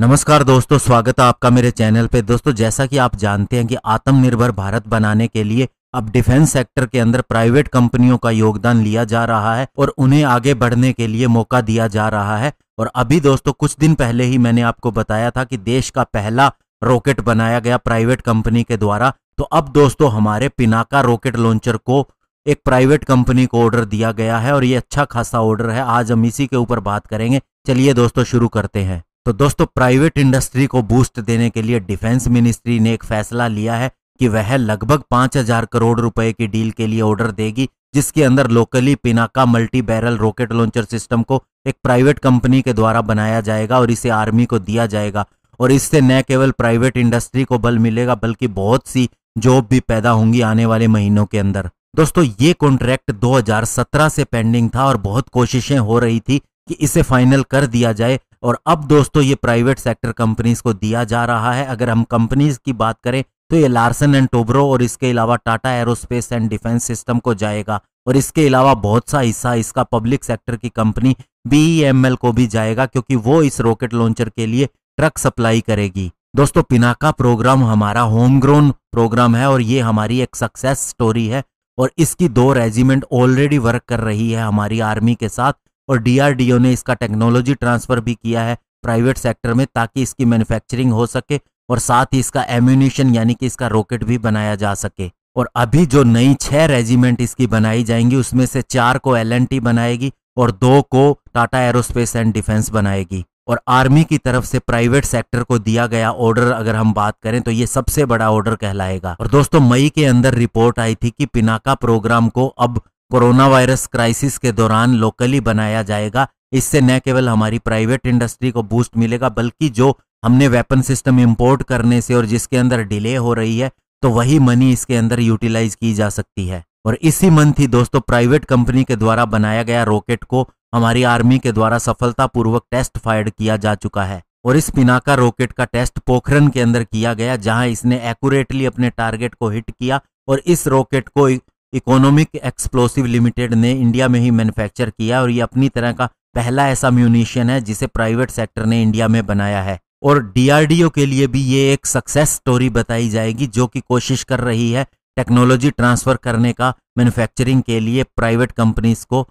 नमस्कार दोस्तों स्वागत है आपका मेरे चैनल पे दोस्तों जैसा कि आप जानते हैं कि आत्मनिर्भर भारत बनाने के लिए अब डिफेंस सेक्टर के अंदर प्राइवेट कंपनियों का योगदान लिया जा रहा है और उन्हें आगे बढ़ने के लिए मौका दिया जा रहा है और अभी दोस्तों कुछ दिन पहले ही मैंने आपको बताया था कि देश का पहला रॉकेट बनाया गया प्राइवेट कंपनी के द्वारा तो अब दोस्तों हमारे पिनाका रॉकेट लॉन्चर को एक प्राइवेट कंपनी को ऑर्डर दिया गया है और ये अच्छा खासा ऑर्डर है आज हम इसी के ऊपर बात करेंगे चलिए दोस्तों शुरू करते हैं तो दोस्तों प्राइवेट इंडस्ट्री को बूस्ट देने के लिए डिफेंस मिनिस्ट्री ने एक फैसला लिया है कि वह लगभग पांच हजार करोड़ रुपए की डील के लिए ऑर्डर देगी जिसके अंदर locally Pinaka multi barrel rocket launcher system को एक प्राइवेट कंपनी के द्वारा बनाया जाएगा और इसे आर्मी को दिया जाएगा और इससे न केवल प्राइवेट इंडस्ट्री को बल मिलेगा बल्कि बहुत सी जॉब भी पैदा होंगी आने वाले महीनों के अंदर दोस्तों ये कॉन्ट्रैक्ट 2017 से पेंडिंग था और बहुत कोशिशें हो रही थी कि इसे फाइनल कर दिया जाए और अब दोस्तों ये प्राइवेट सेक्टर कंपनीज को दिया जा रहा है अगर हम कंपनीज की बात करें तो ये लार्सन एंड टोब्रो और इसके अलावा Tata aerospace and defence system को जाएगा और इसके अलावा बहुत सा हिस्सा इसका पब्लिक सेक्टर की कंपनी बीईएमएल e को भी जाएगा क्योंकि वो इस रॉकेट लॉन्चर के लिए ट्रक सप्लाई करेगी दोस्तों पिनाका प्रोग्राम हमारा होम ग्रोन प्रोग्राम है और ये हमारी एक सक्सेस स्टोरी है और इसकी दो रेजिमेंट ऑलरेडी वर्क कर रही है हमारी आर्मी के साथ और डीआरडीओ ने इसका टेक्नोलॉजी ट्रांसफर भी किया है प्राइवेट सेक्टर में ताकि इसकी मैन्युफैक्चरिंग हो सके और साथ ही इसका एम्यूनिशन यानी कि इसका रॉकेट भी बनाया जा सके और अभी जो नई छह रेजिमेंट इसकी बनाई जाएंगी उसमें से चार को एल बनाएगी और दो को टाटा एरोस्पेस एंड डिफेंस बनाएगी और आर्मी की तरफ से प्राइवेट सेक्टर को दिया गया ऑर्डर अगर हम बात करें तो ये सबसे बड़ा ऑर्डर कहलाएगा और दोस्तों मई के अंदर रिपोर्ट आई थी कि पिनाका प्रोग्राम को अब कोरोना वायरस क्राइसिस के दौरान लोकली बनाया जाएगा इससे न केवल हमारी प्राइवेट इंडस्ट्री को बूस्ट मिलेगा बल्कि जो हमने वेपन सिस्टम इम्पोर्ट करने से और जिसके अंदर डिले हो रही है तो वही मनी इसके अंदर यूटिलाइज की जा सकती है और इसी मंथ ही दोस्तों प्राइवेट कंपनी के द्वारा बनाया गया रॉकेट को हमारी आर्मी के द्वारा सफलतापूर्वक टेस्ट फायर किया जा चुका है और इस पिनाका रॉकेट का टेस्ट पोखरन के अंदर किया गया जहां इसने एक्यूरेटली अपने टारगेट को हिट किया और इस रॉकेट को इकोनॉमिक एक्सप्लोसिव लिमिटेड ने इंडिया में ही मैन्युफैक्चर किया और ये अपनी तरह का पहला ऐसा म्यूनिशियन है जिसे प्राइवेट सेक्टर ने इंडिया में बनाया है और डीआरडीओ के लिए भी ये एक सक्सेस स्टोरी बताई जाएगी जो कि कोशिश कर रही है टेक्नोलॉजी ट्रांसफर करने का मैन्युफैक्चरिंग के लिए प्राइवेट कंपनीज को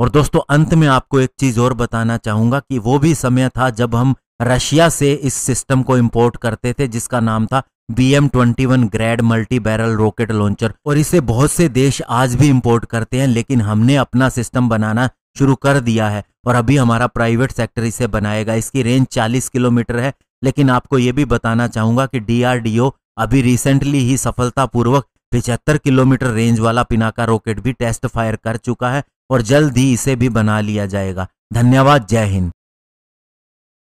और दोस्तों अंत में आपको एक चीज और बताना चाहूंगा कि वो भी समय था जब हम रशिया से इस सिस्टम को इम्पोर्ट करते थे जिसका नाम था B M twenty one grade multi barrel rocket launcher और इसे बहुत से देश आज भी इम्पोर्ट करते हैं लेकिन हमने अपना सिस्टम बनाना शुरू कर दिया है और अभी हमारा प्राइवेट सेक्टर इसे बनाएगा इसकी रेंज 40 किलोमीटर है लेकिन आपको ये भी बताना चाहूंगा कि डीआरडीओ अभी रिसेंटली ही सफलतापूर्वक पिछहत्तर किलोमीटर रेंज वाला पिनाका रॉकेट भी टेस्ट फायर कर चुका है और जल्द ही इसे भी बना लिया जाएगा धन्यवाद जय हिंद